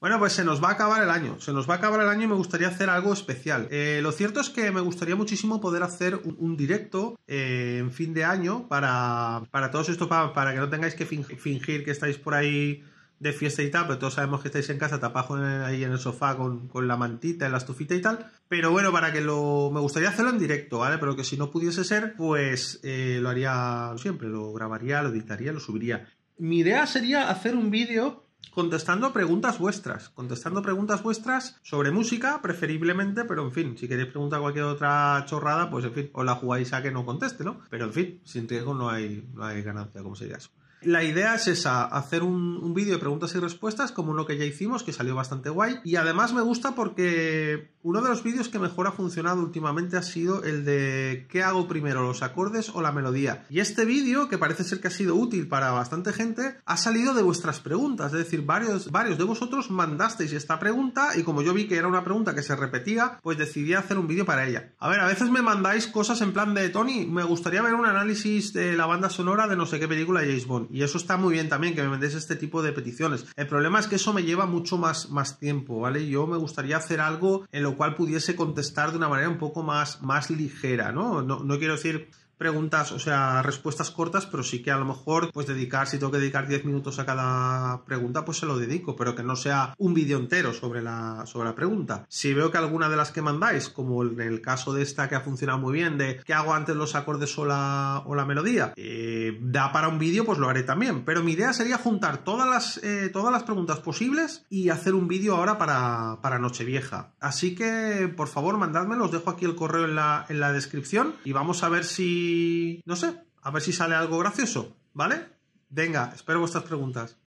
Bueno, pues se nos va a acabar el año, se nos va a acabar el año y me gustaría hacer algo especial. Eh, lo cierto es que me gustaría muchísimo poder hacer un, directo eh, en fin de año para, para todos estos, para, que no tengáis que fingir, que estáis por ahí de fiesta y tal, pero todos sabemos que estáis en casa tapajo ahí en el sofá con, la mantita, en la estufita y tal. Pero bueno, para que lo. Me gustaría hacerlo en directo, ¿vale? Pero que si no pudiese ser, pues eh, lo haría siempre, lo grabaría, lo editaría, lo subiría. Mi idea sería hacer un vídeo contestando preguntas vuestras, contestando preguntas vuestras sobre música, preferiblemente, pero en fin, si queréis preguntar cualquier otra chorrada, pues en fin, os la jugáis a que no conteste, ¿no? Pero en fin, sin riesgo no hay, no hay ganancia, como sería eso. La idea es esa, hacer un, vídeo de preguntas y respuestas como uno que ya hicimos, que salió bastante guay. Y además me gusta porque uno de los vídeos que mejor ha funcionado últimamente ha sido el de ¿qué hago primero, los acordes o la melodía? Y este vídeo, que parece ser que ha sido útil para bastante gente, ha salido de vuestras preguntas. Es decir, varios, varios de vosotros mandasteis esta pregunta y como yo vi que era una pregunta que se repetía, pues decidí hacer un vídeo para ella. A ver, a veces me mandáis cosas en plan de Tony, me gustaría ver un análisis de la banda sonora de no sé qué película de James Bond. Y eso está muy bien también, que me vendéis este tipo de peticiones. El problema es que eso me lleva mucho más, más tiempo, ¿vale? Yo me gustaría hacer algo en lo cual pudiese contestar de una manera un poco más, más ligera, ¿no? No, no quiero decir preguntas, o sea, respuestas cortas, pero sí que a lo mejor, pues dedicar, si tengo que dedicar 10 minutos a cada pregunta, pues se lo dedico, pero que no sea un vídeo entero sobre la, sobre la pregunta. Si veo que alguna de las que mandáis, como en el caso de esta que ha funcionado muy bien, de qué hago antes los acordes o la, o la melodía, eh, da para un vídeo, pues lo haré también. Pero mi idea sería juntar todas las, eh, todas las preguntas posibles y hacer un vídeo ahora para, para Nochevieja. Así que, por favor, mandadme, los dejo aquí el correo en la descripción y vamos a ver si no sé, a ver si sale algo gracioso, ¿vale? Venga, espero vuestras preguntas.